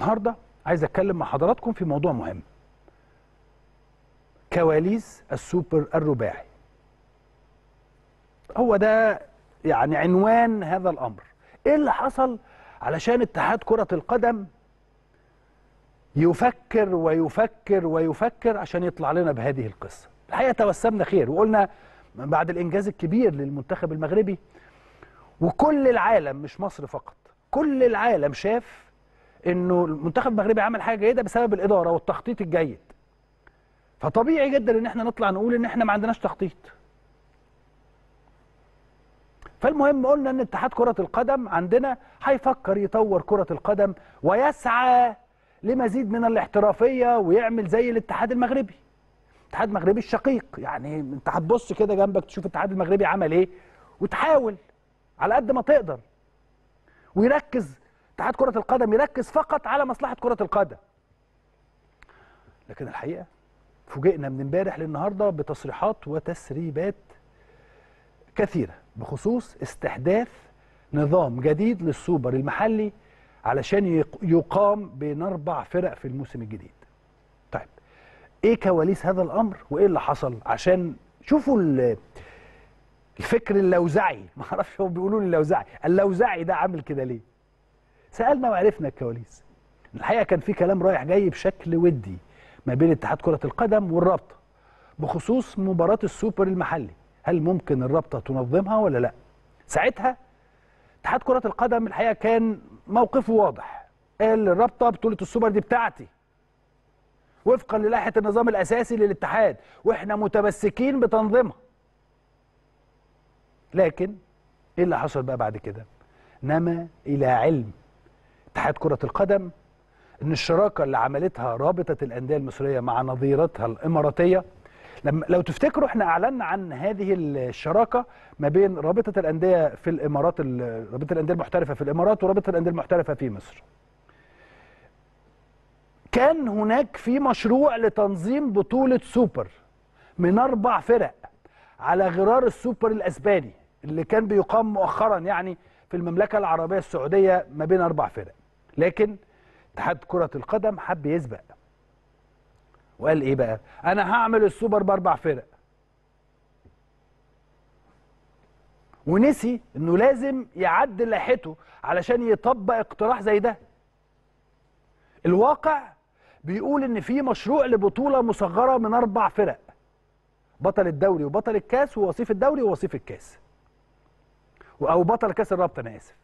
النهارده عايز اتكلم مع حضراتكم في موضوع مهم كواليس السوبر الرباعي هو ده يعني عنوان هذا الامر ايه اللي حصل علشان اتحاد كره القدم يفكر ويفكر ويفكر عشان يطلع لنا بهذه القصه الحقيقه توسمنا خير وقلنا بعد الانجاز الكبير للمنتخب المغربي وكل العالم مش مصر فقط كل العالم شاف انه المنتخب المغربي عمل حاجه جيده بسبب الاداره والتخطيط الجيد فطبيعي جدا ان احنا نطلع نقول ان احنا ما عندناش تخطيط فالمهم قلنا ان اتحاد كره القدم عندنا هيفكر يطور كره القدم ويسعى لمزيد من الاحترافيه ويعمل زي الاتحاد المغربي الاتحاد المغربي الشقيق يعني انت هتبص كده جنبك تشوف الاتحاد المغربي عمل ايه وتحاول على قد ما تقدر ويركز اتحاد كره القدم يركز فقط على مصلحه كره القدم لكن الحقيقه فوجئنا من امبارح للنهارده بتصريحات وتسريبات كثيره بخصوص استحداث نظام جديد للسوبر المحلي علشان يقام بين اربع فرق في الموسم الجديد. طيب ايه كواليس هذا الامر وايه اللي حصل عشان شوفوا الفكر اللوزعي ما اعرفش هو بيقولوا لي اللوزعي، اللوزعي ده عامل كده ليه؟ سالنا وعرفنا الكواليس الحقيقه كان في كلام رايح جاي بشكل ودي ما بين اتحاد كره القدم والرابطه بخصوص مباراه السوبر المحلي هل ممكن الرابطه تنظمها ولا لا ساعتها اتحاد كره القدم الحقيقه كان موقفه واضح قال الرابطه بطوله السوبر دي بتاعتي وفقا للائحه النظام الاساسي للاتحاد واحنا متمسكين بتنظيمها لكن ايه اللي حصل بقى بعد كده نما الى علم اتحاد كرة القدم ان الشراكه اللي عملتها رابطه الانديه المصريه مع نظيرتها الاماراتيه لما لو تفتكروا احنا اعلنا عن هذه الشراكه ما بين رابطه الانديه في الامارات رابطه الانديه المحترفه في الامارات ورابطه الانديه المحترفه في مصر. كان هناك في مشروع لتنظيم بطوله سوبر من اربع فرق على غرار السوبر الاسباني اللي كان بيقام مؤخرا يعني في المملكة العربية السعودية ما بين أربع فرق لكن اتحاد كرة القدم حب يسبق وقال إيه بقى أنا هعمل السوبر بأربع فرق ونسي انه لازم يعدل لائحته علشان يطبق اقتراح زي ده الواقع بيقول ان في مشروع لبطوله مصغره من اربع فرق بطل الدوري وبطل الكاس ووصيف الدوري ووصيف الكاس او بطل كاس الرابطه انا اسف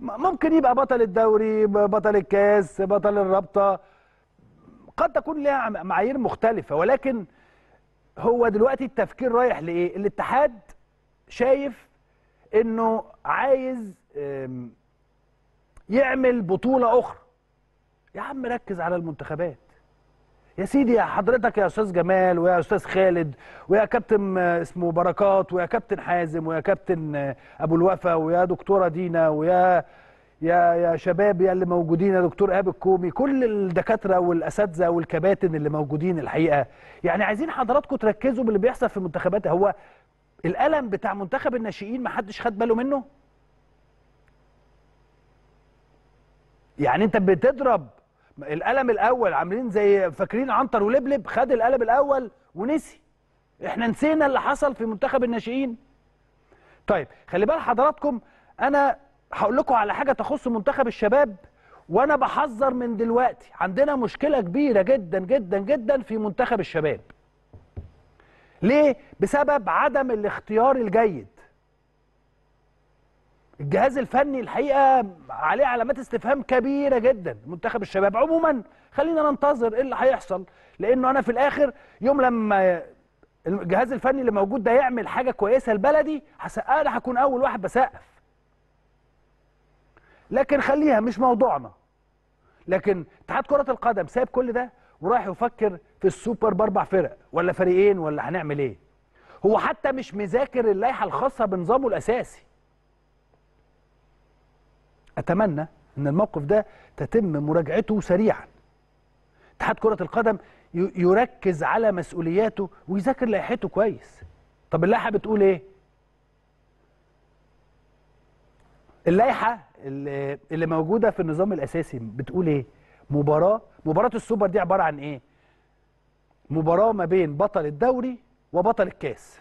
ممكن يبقى بطل الدوري بطل الكاس بطل الرابطه قد تكون لها معايير مختلفه ولكن هو دلوقتي التفكير رايح لايه الاتحاد شايف انه عايز يعمل بطوله اخرى يا عم ركز على المنتخبات يا سيدي يا حضرتك يا استاذ جمال ويا استاذ خالد ويا كابتن آه، اسمه بركات ويا كابتن حازم ويا كابتن آه، ابو الوفا ويا دكتوره دينا ويا يا يا شباب يا اللي موجودين يا دكتور ايهاب الكومي كل الدكاتره والاساتذه والكباتن اللي موجودين الحقيقه يعني عايزين حضراتكم تركزوا باللي بيحصل في المنتخبات هو الالم بتاع منتخب الناشئين ما حدش خد باله منه يعني انت بتضرب القلم الاول عاملين زي فاكرين عنتر ولبلب خد القلم الاول ونسي احنا نسينا اللي حصل في منتخب الناشئين طيب خلي بال حضراتكم انا هقول لكم على حاجه تخص منتخب الشباب وانا بحذر من دلوقتي عندنا مشكله كبيره جدا جدا جدا في منتخب الشباب ليه بسبب عدم الاختيار الجيد الجهاز الفني الحقيقه عليه علامات استفهام كبيره جدا منتخب الشباب عموما خلينا ننتظر ايه اللي هيحصل لانه انا في الاخر يوم لما الجهاز الفني اللي موجود ده يعمل حاجه كويسه لبلدي انا هكون اول واحد بسقف لكن خليها مش موضوعنا لكن اتحاد كره القدم ساب كل ده ورايح يفكر في السوبر باربع فرق ولا فريقين ولا هنعمل ايه هو حتى مش مذاكر اللائحه الخاصه بنظامه الاساسي أتمنى أن الموقف ده تتم مراجعته سريعا اتحاد كرة القدم يركز على مسؤولياته ويذاكر لائحته كويس طب اللائحة بتقول إيه؟ اللائحة اللي موجودة في النظام الأساسي بتقول إيه؟ مباراة مباراة السوبر دي عبارة عن إيه؟ مباراة ما بين بطل الدوري وبطل الكاس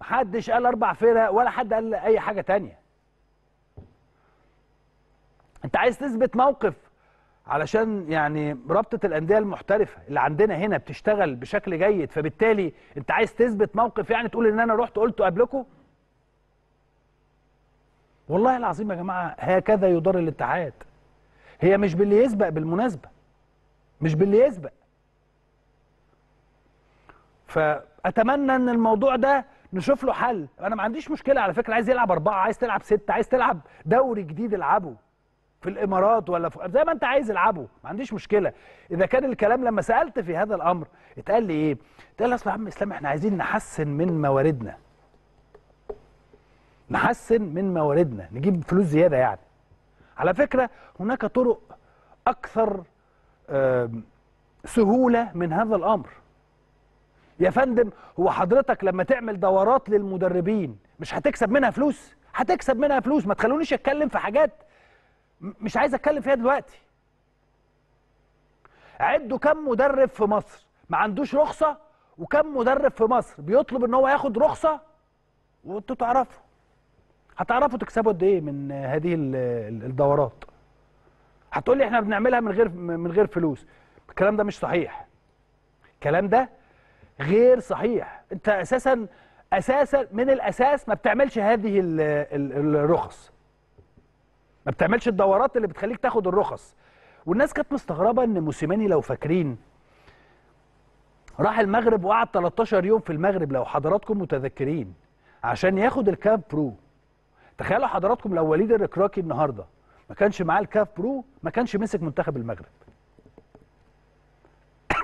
محدش قال أربع فرق ولا حد قال أي حاجة تانية انت عايز تثبت موقف علشان يعني رابطه الانديه المحترفه اللي عندنا هنا بتشتغل بشكل جيد فبالتالي انت عايز تثبت موقف يعني تقول ان انا رحت قلته قبلكم والله العظيم يا جماعه هكذا يدار الاتحاد هي مش باللي يسبق بالمناسبه مش باللي يسبق فاتمنى ان الموضوع ده نشوف له حل انا ما عنديش مشكله على فكره عايز يلعب اربعه عايز تلعب سته عايز تلعب دوري جديد العبه في الامارات ولا في زي ما انت عايز العبه ما عنديش مشكله اذا كان الكلام لما سالت في هذا الامر اتقال لي ايه اتقال لي اصل يا عم اسلام احنا عايزين نحسن من مواردنا نحسن من مواردنا نجيب فلوس زياده يعني على فكره هناك طرق اكثر سهوله من هذا الامر يا فندم هو حضرتك لما تعمل دورات للمدربين مش هتكسب منها فلوس هتكسب منها فلوس ما تخلونيش اتكلم في حاجات مش عايز اتكلم فيها دلوقتي عدوا كم مدرب في مصر ما عندوش رخصه وكم مدرب في مصر بيطلب ان هو ياخد رخصه وانتوا تعرفوا هتعرفوا تكسبوا قد ايه من هذه الدورات هتقول لي احنا بنعملها من غير من غير فلوس الكلام ده مش صحيح الكلام ده غير صحيح انت اساسا اساسا من الاساس ما بتعملش هذه الرخص ما بتعملش الدورات اللي بتخليك تاخد الرخص والناس كانت مستغربه ان موسيماني لو فاكرين راح المغرب وقعد 13 يوم في المغرب لو حضراتكم متذكرين عشان ياخد الكاب برو تخيلوا حضراتكم لو وليد الركراكي النهارده ما كانش معاه الكاف برو ما كانش مسك منتخب المغرب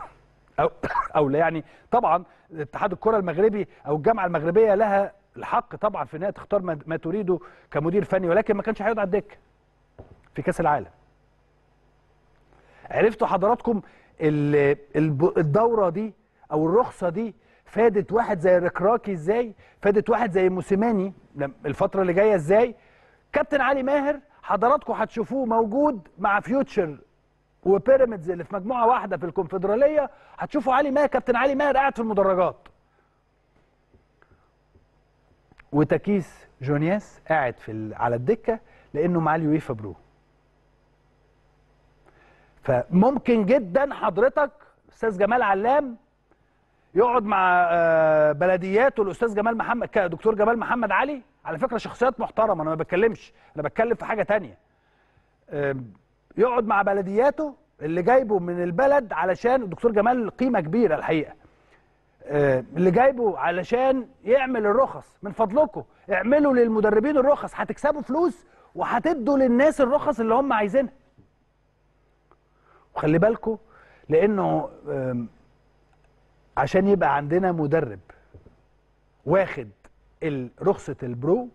او او لا يعني طبعا اتحاد الكره المغربي او الجامعه المغربيه لها الحق طبعا في انها تختار ما تريده كمدير فني ولكن ما كانش هيقعد على الدكه في كاس العالم عرفتوا حضراتكم الدوره دي او الرخصه دي فادت واحد زي ركراكي ازاي فادت واحد زي موسيماني الفتره اللي جايه ازاي كابتن علي ماهر حضراتكم هتشوفوه موجود مع فيوتشر وبيراميدز اللي في مجموعه واحده في الكونفدراليه هتشوفوا علي ماهر كابتن علي ماهر قاعد في المدرجات وتكيس جونياس قاعد في على الدكه لانه معاه اليويفا برو فممكن جدا حضرتك استاذ جمال علام يقعد مع آه، بلدياته الاستاذ جمال محمد دكتور جمال محمد علي على فكره شخصيات محترمه انا ما بتكلمش انا بتكلم في حاجه تانية يقعد مع بلدياته اللي جايبه من البلد علشان الدكتور جمال قيمه كبيره الحقيقه اللي جايبه علشان يعمل الرخص من فضلكم اعملوا للمدربين الرخص هتكسبوا فلوس وهتدوا للناس الرخص اللي هم عايزينها وخلي بالكو لانه عشان يبقى عندنا مدرب واخد رخصه البرو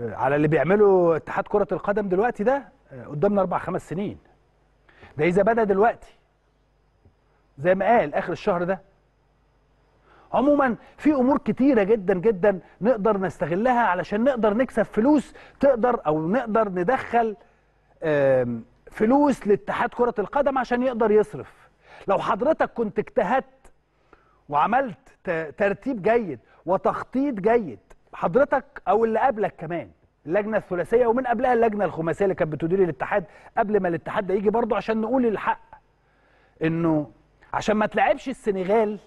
آه، على اللي بيعمله اتحاد كره القدم دلوقتي ده آه، قدامنا اربع خمس سنين ده اذا بدا دلوقتي زي ما قال اخر الشهر ده عموما في امور كتيره جدا جدا نقدر نستغلها علشان نقدر نكسب فلوس تقدر او نقدر ندخل فلوس لاتحاد كرة القدم عشان يقدر يصرف لو حضرتك كنت اجتهدت وعملت ترتيب جيد وتخطيط جيد حضرتك او اللي قبلك كمان اللجنه الثلاثيه ومن قبلها اللجنه الخماسيه اللي كانت بتدير الاتحاد قبل ما الاتحاد ده يجي برضه عشان نقول الحق انه عشان ما تلعبش السنغال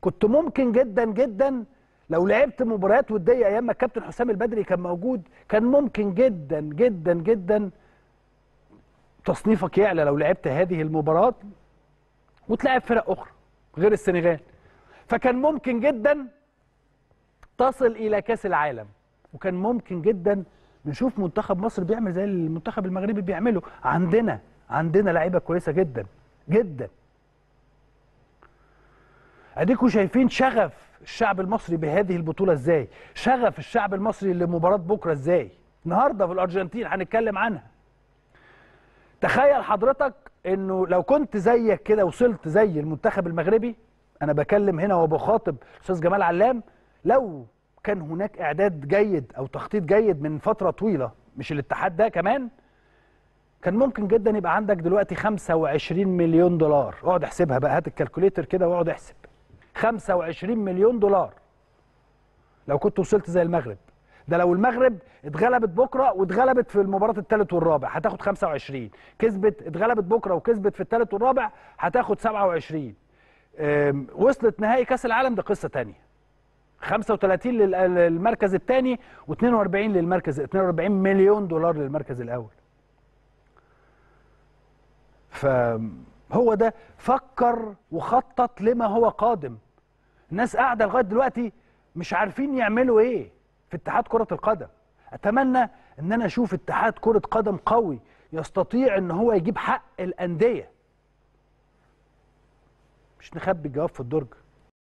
كنت ممكن جدا جدا لو لعبت مباريات وديه ايام ما الكابتن حسام البدري كان موجود كان ممكن جدا جدا جدا تصنيفك يعلى لو لعبت هذه المباراه وتلاعب فرق اخرى غير السنغال فكان ممكن جدا تصل الى كاس العالم وكان ممكن جدا نشوف منتخب مصر بيعمل زي المنتخب المغربي بيعمله عندنا عندنا لعيبه كويسه جدا جدا اديكم شايفين شغف الشعب المصري بهذه البطوله ازاي شغف الشعب المصري لمباراه بكره ازاي النهارده في الارجنتين هنتكلم عنها تخيل حضرتك انه لو كنت زيك كده وصلت زي المنتخب المغربي انا بكلم هنا وبخاطب الاستاذ جمال علام لو كان هناك اعداد جيد او تخطيط جيد من فتره طويله مش الاتحاد ده كمان كان ممكن جدا يبقى عندك دلوقتي 25 مليون دولار اقعد احسبها بقى هات الكالكوليتر كده واقعد احسب 25 مليون دولار لو كنت وصلت زي المغرب ده لو المغرب اتغلبت بكره واتغلبت في المباراه الثالث والرابع هتاخد 25 كسبت اتغلبت بكره وكسبت في الثالث والرابع هتاخد 27 وصلت نهائي كاس العالم ده قصه ثانيه 35 للمركز الثاني و42 للمركز 42 مليون دولار للمركز الاول فهو ده فكر وخطط لما هو قادم الناس قاعده لغايه دلوقتي مش عارفين يعملوا ايه في اتحاد كرة القدم أتمنى أن أنا أشوف اتحاد كرة قدم قوي يستطيع أن هو يجيب حق الأندية مش نخبي الجواب في الدرج